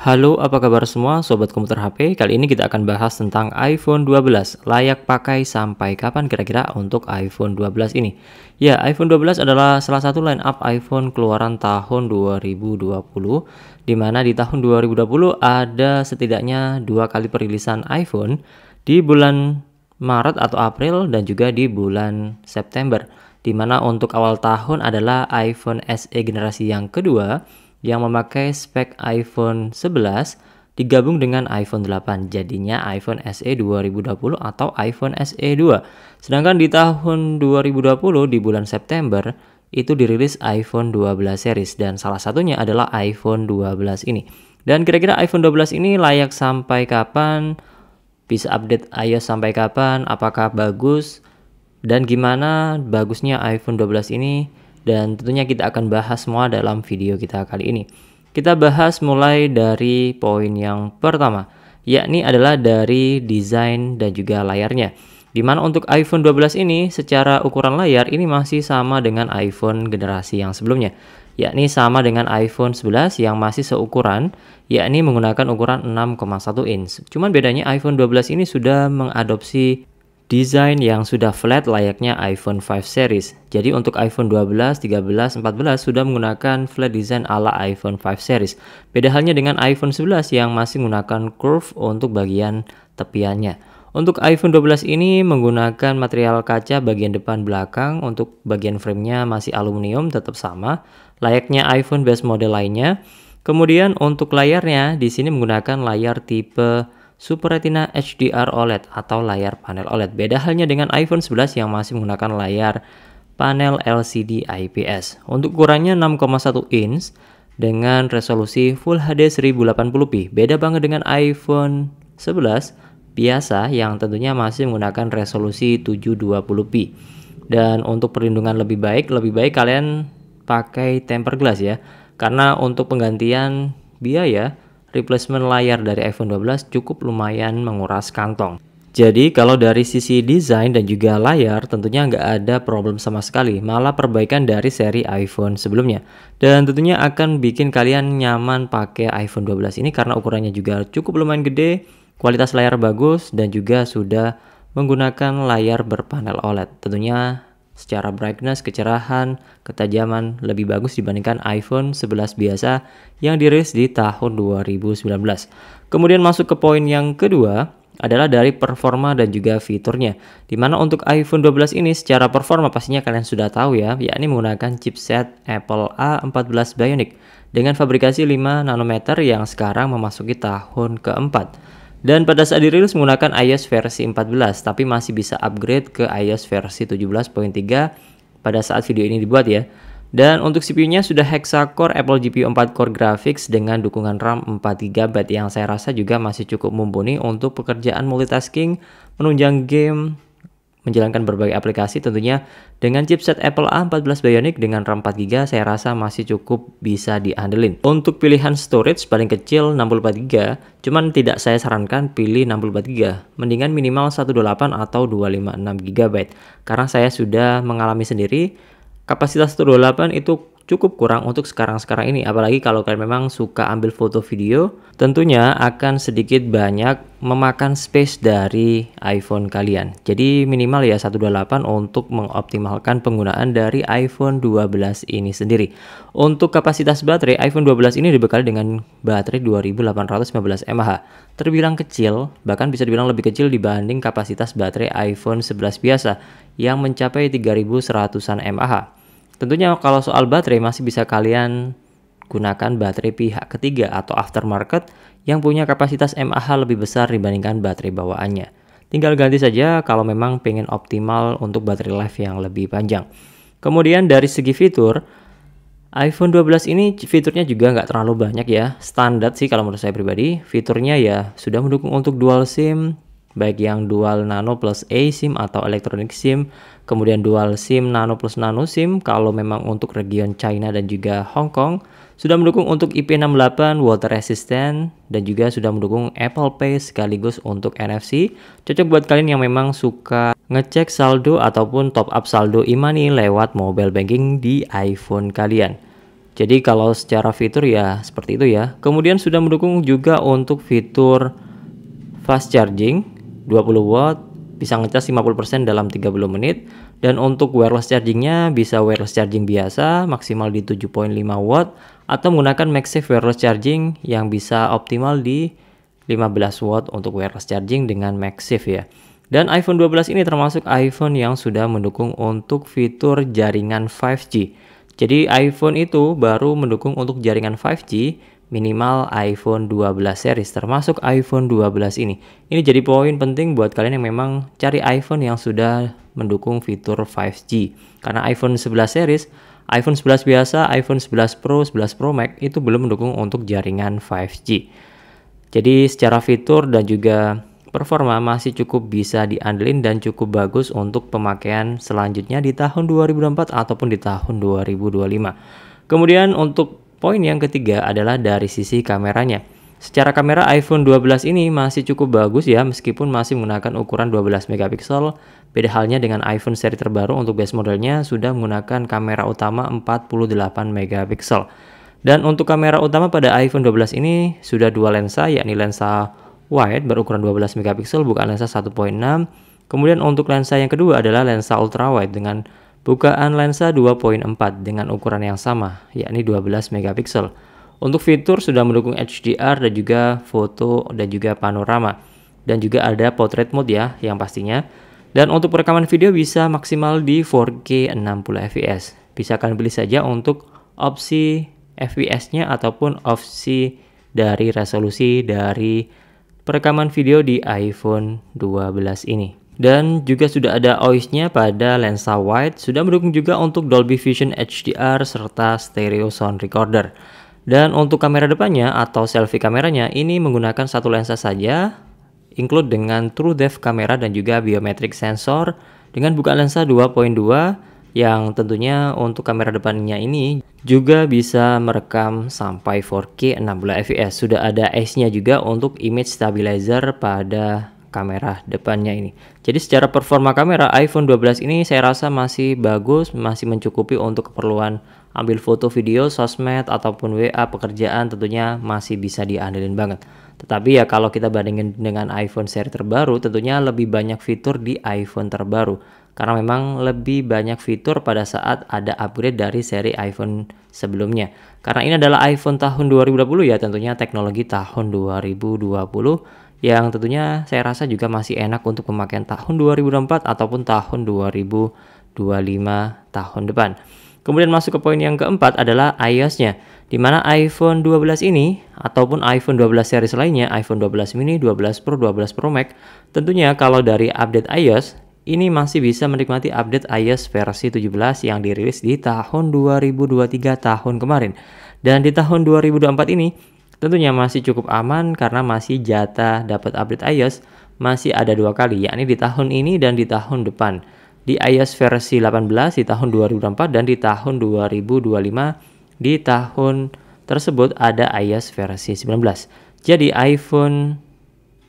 Halo, apa kabar semua sobat komputer HP? Kali ini kita akan bahas tentang iPhone 12 layak pakai sampai kapan kira-kira untuk iPhone 12 ini. Ya, iPhone 12 adalah salah satu line up iPhone keluaran tahun 2020 di mana di tahun 2020 ada setidaknya dua kali perilisan iPhone di bulan Maret atau April dan juga di bulan September. Di mana untuk awal tahun adalah iPhone SE generasi yang kedua yang memakai spek iPhone 11 digabung dengan iPhone 8 jadinya iPhone SE 2020 atau iPhone SE 2. Sedangkan di tahun 2020 di bulan September itu dirilis iPhone 12 series dan salah satunya adalah iPhone 12 ini. Dan kira-kira iPhone 12 ini layak sampai kapan? Bisa update iOS sampai kapan? Apakah bagus? Dan gimana bagusnya iPhone 12 ini? dan tentunya kita akan bahas semua dalam video kita kali ini. Kita bahas mulai dari poin yang pertama, yakni adalah dari desain dan juga layarnya. Dimana untuk iPhone 12 ini secara ukuran layar ini masih sama dengan iPhone generasi yang sebelumnya yakni sama dengan iPhone 11 yang masih seukuran, yakni menggunakan ukuran 6,1 inch. Cuman bedanya iPhone 12 ini sudah mengadopsi desain yang sudah flat layaknya iPhone 5 series. Jadi untuk iPhone 12, 13, 14 sudah menggunakan flat design ala iPhone 5 series. Beda halnya dengan iPhone 11 yang masih menggunakan curve untuk bagian tepiannya. Untuk iPhone 12 ini menggunakan material kaca bagian depan belakang, untuk bagian framenya masih aluminium tetap sama, layaknya iPhone base model lainnya. Kemudian untuk layarnya di sini menggunakan layar tipe Super Retina HDR OLED atau layar panel OLED. Beda halnya dengan iPhone 11 yang masih menggunakan layar panel LCD IPS. Untuk ukurannya 6,1 inch dengan resolusi Full HD 1080p. Beda banget dengan iPhone 11 biasa yang tentunya masih menggunakan resolusi 720p. Dan untuk perlindungan lebih baik, lebih baik kalian pakai tempered glass ya. Karena untuk penggantian biaya replacement layar dari iPhone 12 cukup lumayan menguras kantong. Jadi kalau dari sisi desain dan juga layar tentunya nggak ada problem sama sekali, malah perbaikan dari seri iPhone sebelumnya. Dan tentunya akan bikin kalian nyaman pakai iPhone 12 ini karena ukurannya juga cukup lumayan gede, kualitas layar bagus dan juga sudah menggunakan layar berpanel OLED. Tentunya secara brightness, kecerahan, ketajaman lebih bagus dibandingkan iPhone 11 biasa yang dirilis di tahun 2019. Kemudian masuk ke poin yang kedua adalah dari performa dan juga fiturnya. Dimana untuk iPhone 12 ini secara performa pastinya kalian sudah tahu ya, yakni menggunakan chipset Apple A14 Bionic dengan fabrikasi 5 nanometer yang sekarang memasuki tahun keempat. Dan pada saat dirilis menggunakan iOS versi 14, tapi masih bisa upgrade ke iOS versi 17.3 pada saat video ini dibuat ya. Dan untuk CPU-nya sudah hexa-core Apple GPU 4 Core Graphics dengan dukungan RAM 4GB yang saya rasa juga masih cukup mumpuni untuk pekerjaan multitasking, menunjang game, menjalankan berbagai aplikasi tentunya dengan chipset Apple A14 Bionic dengan RAM 4GB saya rasa masih cukup bisa diandelin. Untuk pilihan storage paling kecil 64GB, cuman tidak saya sarankan pilih 64GB, mendingan minimal 128 atau 256GB karena saya sudah mengalami sendiri kapasitas 128 itu cukup kurang untuk sekarang-sekarang ini. Apalagi kalau kalian memang suka ambil foto video, tentunya akan sedikit banyak memakan space dari iPhone kalian. Jadi minimal ya 128 untuk mengoptimalkan penggunaan dari iPhone 12 ini sendiri. Untuk kapasitas baterai, iPhone 12 ini dibekali dengan baterai 2815 mAh. Terbilang kecil, bahkan bisa dibilang lebih kecil dibanding kapasitas baterai iPhone 11 biasa yang mencapai 3100-an mAh. Tentunya kalau soal baterai masih bisa kalian gunakan baterai pihak ketiga atau aftermarket yang punya kapasitas MAH lebih besar dibandingkan baterai bawaannya. Tinggal ganti saja kalau memang pengen optimal untuk baterai life yang lebih panjang. Kemudian dari segi fitur, iPhone 12 ini fiturnya juga nggak terlalu banyak ya. Standar sih kalau menurut saya pribadi. Fiturnya ya sudah mendukung untuk dual SIM, baik yang dual nano plus a sim atau elektronik SIM, kemudian dual SIM nano plus nano SIM kalau memang untuk region China dan juga Hong Kong, sudah mendukung untuk IP68 water resistant dan juga sudah mendukung Apple Pay sekaligus untuk NFC. Cocok buat kalian yang memang suka ngecek saldo ataupun top up saldo e-money lewat mobile banking di iPhone kalian. Jadi kalau secara fitur ya seperti itu ya. Kemudian sudah mendukung juga untuk fitur fast charging 20 watt bisa ngecas 50% dalam 30 menit dan untuk wireless chargingnya bisa wireless charging biasa maksimal di 7.5 watt atau menggunakan MagSafe wireless charging yang bisa optimal di 15 watt untuk wireless charging dengan MagSafe ya. Dan iPhone 12 ini termasuk iPhone yang sudah mendukung untuk fitur jaringan 5G. Jadi iPhone itu baru mendukung untuk jaringan 5G minimal iPhone 12 series termasuk iPhone 12 ini. Ini jadi poin penting buat kalian yang memang cari iPhone yang sudah mendukung fitur 5G. Karena iPhone 11 series, iPhone 11 biasa, iPhone 11 Pro, 11 Pro Max itu belum mendukung untuk jaringan 5G. Jadi secara fitur dan juga performa masih cukup bisa diandelin dan cukup bagus untuk pemakaian selanjutnya di tahun 2024 ataupun di tahun 2025. Kemudian untuk Poin yang ketiga adalah dari sisi kameranya. Secara kamera iPhone 12 ini masih cukup bagus ya meskipun masih menggunakan ukuran 12 megapiksel. Beda halnya dengan iPhone seri terbaru untuk base modelnya sudah menggunakan kamera utama 48 megapiksel. Dan untuk kamera utama pada iPhone 12 ini sudah dua lensa yakni lensa wide berukuran 12 megapiksel bukan lensa 1.6. Kemudian untuk lensa yang kedua adalah lensa ultra wide dengan Bukaan lensa 2.4 dengan ukuran yang sama, yakni 12 megapiksel. Untuk fitur sudah mendukung HDR dan juga foto dan juga panorama. Dan juga ada portrait mode ya yang pastinya. Dan untuk perekaman video bisa maksimal di 4K 60 fps. Bisa kalian beli saja untuk opsi fps-nya ataupun opsi dari resolusi dari perekaman video di iPhone 12 ini dan juga sudah ada OIS-nya pada lensa wide, sudah mendukung juga untuk Dolby Vision HDR serta stereo sound recorder. Dan untuk kamera depannya atau selfie kameranya ini menggunakan satu lensa saja, include dengan true depth kamera dan juga biometric sensor dengan buka lensa 2.2 yang tentunya untuk kamera depannya ini juga bisa merekam sampai 4K 60 fps. Sudah ada S-nya juga untuk image stabilizer pada kamera depannya ini. Jadi secara performa kamera iPhone 12 ini saya rasa masih bagus, masih mencukupi untuk keperluan ambil foto video, sosmed ataupun WA pekerjaan tentunya masih bisa diandelin banget. Tetapi ya kalau kita bandingin dengan iPhone seri terbaru tentunya lebih banyak fitur di iPhone terbaru karena memang lebih banyak fitur pada saat ada upgrade dari seri iPhone sebelumnya. Karena ini adalah iPhone tahun 2020 ya tentunya teknologi tahun 2020 yang tentunya saya rasa juga masih enak untuk pemakaian tahun 2004 ataupun tahun 2025 tahun depan. Kemudian masuk ke poin yang keempat adalah iOS-nya, di mana iPhone 12 ini ataupun iPhone 12 series lainnya, iPhone 12 mini, 12 Pro, 12 Pro Max, tentunya kalau dari update iOS, ini masih bisa menikmati update iOS versi 17 yang dirilis di tahun 2023 tahun kemarin. Dan di tahun 2024 ini, Tentunya masih cukup aman karena masih jatah dapat update iOS masih ada dua kali, yakni di tahun ini dan di tahun depan. Di iOS versi 18 di tahun 2004 dan di tahun 2025 di tahun tersebut ada iOS versi 19. Jadi iPhone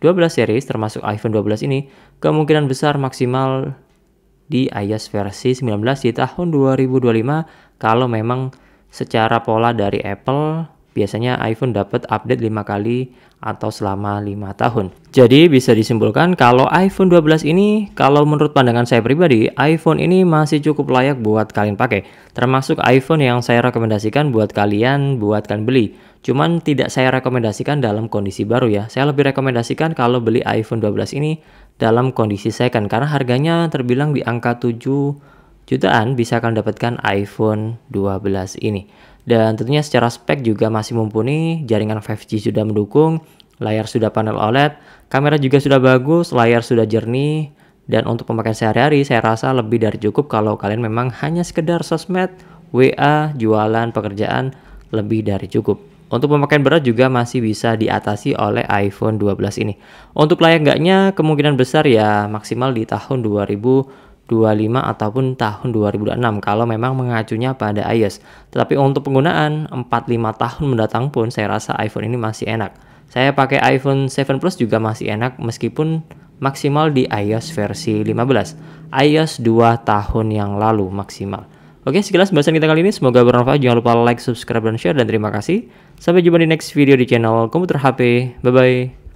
12 series termasuk iPhone 12 ini kemungkinan besar maksimal di iOS versi 19 di tahun 2025 kalau memang secara pola dari Apple Biasanya iPhone dapat update 5 kali atau selama 5 tahun. Jadi bisa disimpulkan kalau iPhone 12 ini kalau menurut pandangan saya pribadi, iPhone ini masih cukup layak buat kalian pakai. Termasuk iPhone yang saya rekomendasikan buat kalian buat kalian beli. Cuman tidak saya rekomendasikan dalam kondisi baru ya. Saya lebih rekomendasikan kalau beli iPhone 12 ini dalam kondisi second karena harganya terbilang di angka 7 jutaan bisa kalian dapatkan iPhone 12 ini. Dan tentunya secara spek juga masih mumpuni, jaringan 5G sudah mendukung, layar sudah panel OLED, kamera juga sudah bagus, layar sudah jernih, dan untuk pemakaian sehari-hari saya rasa lebih dari cukup kalau kalian memang hanya sekedar sosmed, WA, jualan, pekerjaan, lebih dari cukup. Untuk pemakaian berat juga masih bisa diatasi oleh iPhone 12 ini. Untuk layak nggaknya kemungkinan besar ya maksimal di tahun 2000 25 ataupun tahun 2006 kalau memang mengacunya pada iOS. Tetapi untuk penggunaan 45 tahun mendatang pun saya rasa iPhone ini masih enak. Saya pakai iPhone 7 Plus juga masih enak meskipun maksimal di iOS versi 15. iOS 2 tahun yang lalu maksimal. Oke, sekilas bahasan kita kali ini. Semoga bermanfaat. Jangan lupa like, subscribe, dan share. Dan terima kasih. Sampai jumpa di next video di channel Komputer HP. Bye-bye.